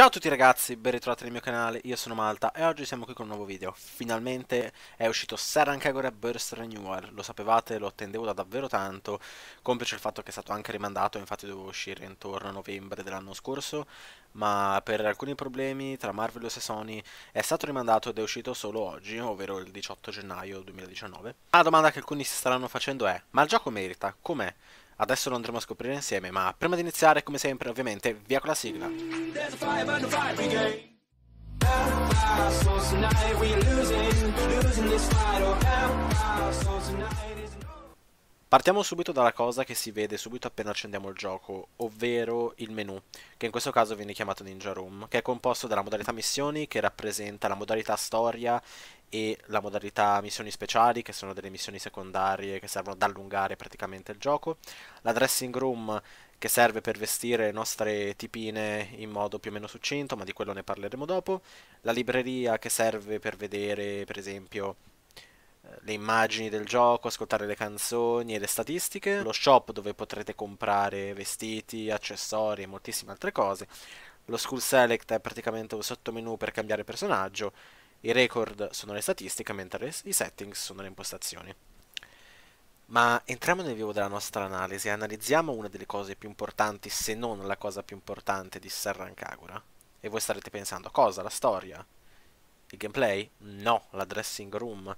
Ciao a tutti ragazzi, ben ritrovati nel mio canale, io sono Malta e oggi siamo qui con un nuovo video. Finalmente è uscito Saran Kagura Burst Renewal, lo sapevate, lo attendevo da davvero tanto, complice il fatto che è stato anche rimandato, infatti dovevo uscire intorno a novembre dell'anno scorso, ma per alcuni problemi tra Marvel e Sony è stato rimandato ed è uscito solo oggi, ovvero il 18 gennaio 2019. La domanda che alcuni si staranno facendo è, ma il gioco merita? Com'è? Adesso lo andremo a scoprire insieme, ma prima di iniziare, come sempre, ovviamente, via con la sigla. Partiamo subito dalla cosa che si vede subito appena accendiamo il gioco, ovvero il menu, che in questo caso viene chiamato Ninja Room, che è composto dalla modalità missioni, che rappresenta la modalità storia e la modalità missioni speciali, che sono delle missioni secondarie che servono ad allungare praticamente il gioco, la dressing room che serve per vestire le nostre tipine in modo più o meno succinto, ma di quello ne parleremo dopo, la libreria che serve per vedere per esempio eh, le immagini del gioco, ascoltare le canzoni e le statistiche, lo shop dove potrete comprare vestiti, accessori e moltissime altre cose, lo school select è praticamente un sottomenu per cambiare personaggio, i record sono le statistiche, mentre i settings sono le impostazioni. Ma entriamo nel vivo della nostra analisi e analizziamo una delle cose più importanti, se non la cosa più importante di Serrancagura. E voi starete pensando, cosa? La storia? Il gameplay? No, la dressing room,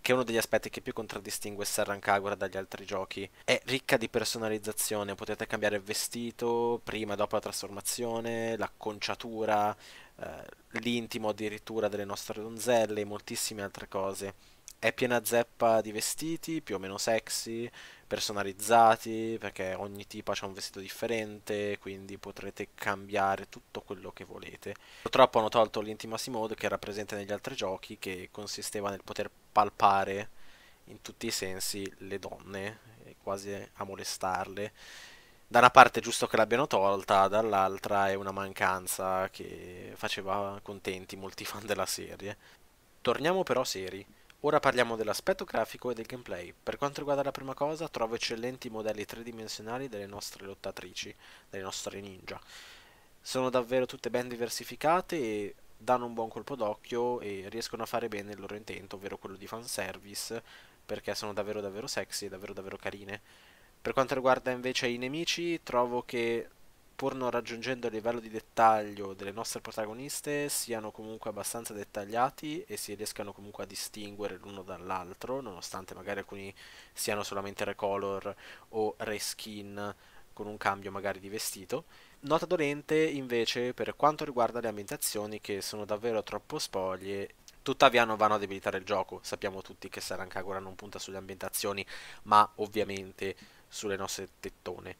che è uno degli aspetti che più contraddistingue Serrancagura dagli altri giochi. È ricca di personalizzazione, potete cambiare vestito, prima e dopo la trasformazione, l'acconciatura, eh, l'intimo addirittura delle nostre donzelle e moltissime altre cose. È piena zeppa di vestiti, più o meno sexy, personalizzati, perché ogni tipo ha un vestito differente, quindi potrete cambiare tutto quello che volete. Purtroppo hanno tolto l'intimacy mode che era presente negli altri giochi, che consisteva nel poter palpare in tutti i sensi le donne, quasi a molestarle da una parte è giusto che l'abbiano tolta, dall'altra è una mancanza che faceva contenti molti fan della serie. Torniamo però seri. Ora parliamo dell'aspetto grafico e del gameplay. Per quanto riguarda la prima cosa, trovo eccellenti i modelli tridimensionali delle nostre lottatrici, delle nostre ninja. Sono davvero tutte ben diversificate e danno un buon colpo d'occhio e riescono a fare bene il loro intento, ovvero quello di fanservice, perché sono davvero davvero sexy e davvero davvero carine. Per quanto riguarda invece i nemici, trovo che pur non raggiungendo il livello di dettaglio delle nostre protagoniste, siano comunque abbastanza dettagliati e si riescano comunque a distinguere l'uno dall'altro, nonostante magari alcuni siano solamente recolor o reskin con un cambio magari di vestito. Nota dolente invece per quanto riguarda le ambientazioni che sono davvero troppo spoglie Tuttavia non vanno a debilitare il gioco, sappiamo tutti che Sarankagura non punta sulle ambientazioni, ma ovviamente sulle nostre tettone.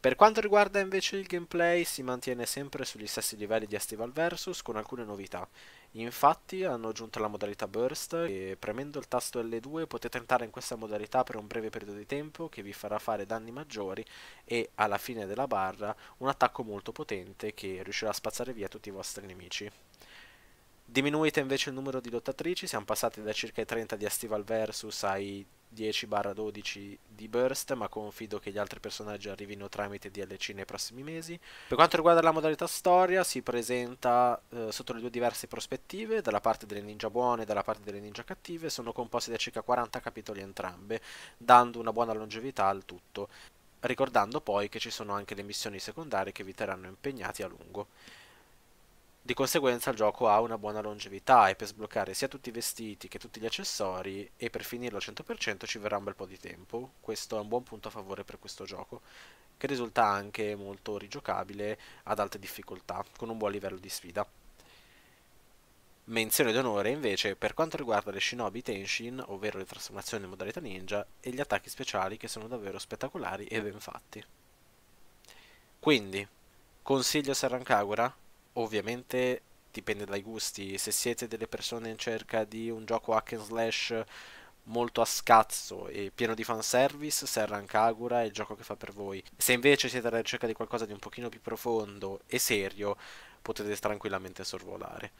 Per quanto riguarda invece il gameplay, si mantiene sempre sugli stessi livelli di Estival Versus con alcune novità. Infatti hanno aggiunto la modalità Burst e premendo il tasto L2 potete entrare in questa modalità per un breve periodo di tempo che vi farà fare danni maggiori e alla fine della barra un attacco molto potente che riuscirà a spazzare via tutti i vostri nemici. Diminuite invece il numero di lottatrici, siamo passati da circa i 30 di Astival Versus ai 10-12 di Burst, ma confido che gli altri personaggi arrivino tramite DLC nei prossimi mesi. Per quanto riguarda la modalità storia, si presenta eh, sotto le due diverse prospettive, dalla parte delle ninja buone e dalla parte delle ninja cattive, sono composti da circa 40 capitoli entrambe, dando una buona longevità al tutto, ricordando poi che ci sono anche le missioni secondarie che vi terranno impegnati a lungo. Di conseguenza il gioco ha una buona longevità e per sbloccare sia tutti i vestiti che tutti gli accessori e per finirlo al 100% ci verrà un bel po' di tempo. Questo è un buon punto a favore per questo gioco, che risulta anche molto rigiocabile ad alte difficoltà, con un buon livello di sfida. Menzione d'onore invece per quanto riguarda le Shinobi Tenshin, ovvero le trasformazioni in modalità ninja e gli attacchi speciali che sono davvero spettacolari e ben fatti. Quindi, consiglio Sarankagura? ovviamente dipende dai gusti. Se siete delle persone in cerca di un gioco hack and slash molto a scazzo e pieno di fanservice, Serran Kagura è il gioco che fa per voi. Se invece siete alla ricerca di qualcosa di un pochino più profondo e serio, potete tranquillamente sorvolare.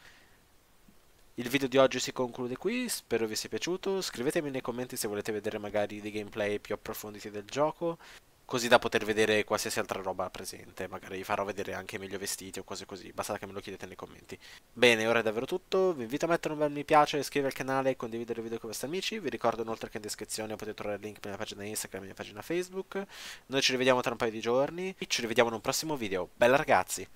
Il video di oggi si conclude qui, spero vi sia piaciuto, scrivetemi nei commenti se volete vedere magari dei gameplay più approfonditi del gioco così da poter vedere qualsiasi altra roba presente. Magari vi farò vedere anche meglio vestiti o cose così. Basta che me lo chiedete nei commenti. Bene, ora è davvero tutto. Vi invito a mettere un bel mi piace, iscrivervi al canale e condividere il video con i vostri amici. Vi ricordo inoltre che in descrizione potete trovare il link per la mia pagina Instagram e la mia pagina Facebook. Noi ci rivediamo tra un paio di giorni. E Ci rivediamo in un prossimo video. Bella ragazzi!